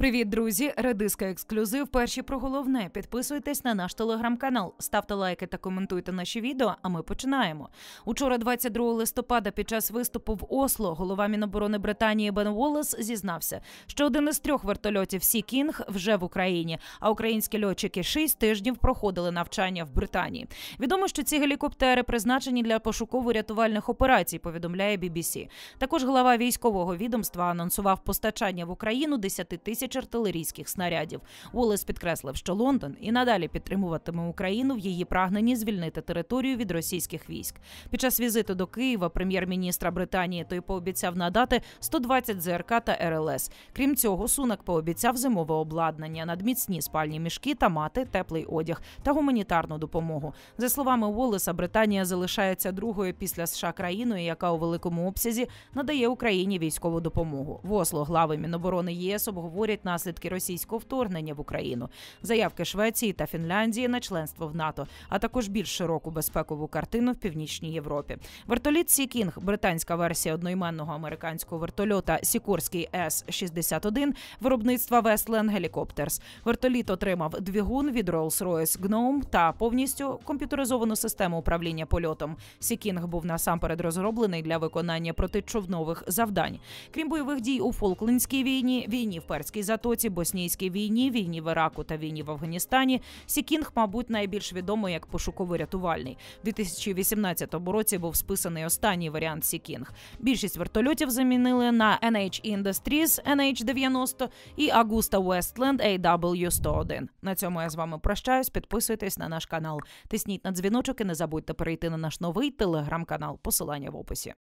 Привіт, друзі! Редиска ексклюзив. Перші про головне. Підписуйтесь на наш телеграм-канал, ставте лайки та коментуйте наші відео. А ми починаємо. Учора, 22 листопада, під час виступу в Осло, голова Міноборони Британії Бен Уоллес зізнався, що один із трьох вертольотів Сі Кінг вже в Україні, а українські льотчики шість тижнів проходили навчання в Британії. Відомо, що ці гелікоптери призначені для пошуково-рятувальних операцій. Повідомляє BBC. Також голова військового відомства анонсував постачання в Україну 10 тисяч тисяч артилерійських снарядів. Уоллес підкреслив, що Лондон і надалі підтримуватиме Україну в її прагненні звільнити територію від російських військ. Під час візиту до Києва прем'єр-міністра Британії той пообіцяв надати 120 ЗРК та РЛС. Крім цього, сунак пообіцяв зимове обладнання, надміцні спальні мішки та мати, теплий одяг та гуманітарну допомогу. За словами Уоллеса, Британія залишається другою після США країною, яка у великому обсязі надає Україні військову допомогу. В Осло глави Міноборони ЄС обговорять вивчають наслідки російського вторгнення в Україну, заявки Швеції та Фінляндії на членство в НАТО, а також більш широку безпекову картину в північній Європі. Вертоліт Сікінг, британська версія одноіменного американського вертольота Сікорський С 61 виробництва Westland Helicopters. Вертоліт отримав двігун від Rolls-Royce Gnome та повністю комп'ютеризовану систему управління польотом. Сікінг був насамперед розроблений для виконання протичовнових завдань. Крім бойових дій у Фолклендській війні, війні в Перській затоці, боснійській війні, війні в Іраку та війні в Афганістані. Сікінг, мабуть, найбільш відомий як пошуковий рятувальний У 2018 році був списаний останній варіант Сікінг. Більшість вертольотів замінили на NH Industries NH-90 і Augusta Westland AW-101. На цьому я з вами прощаюсь. Підписуйтесь на наш канал, тисніть на дзвіночок і не забудьте перейти на наш новий телеграм-канал. Посилання в описі.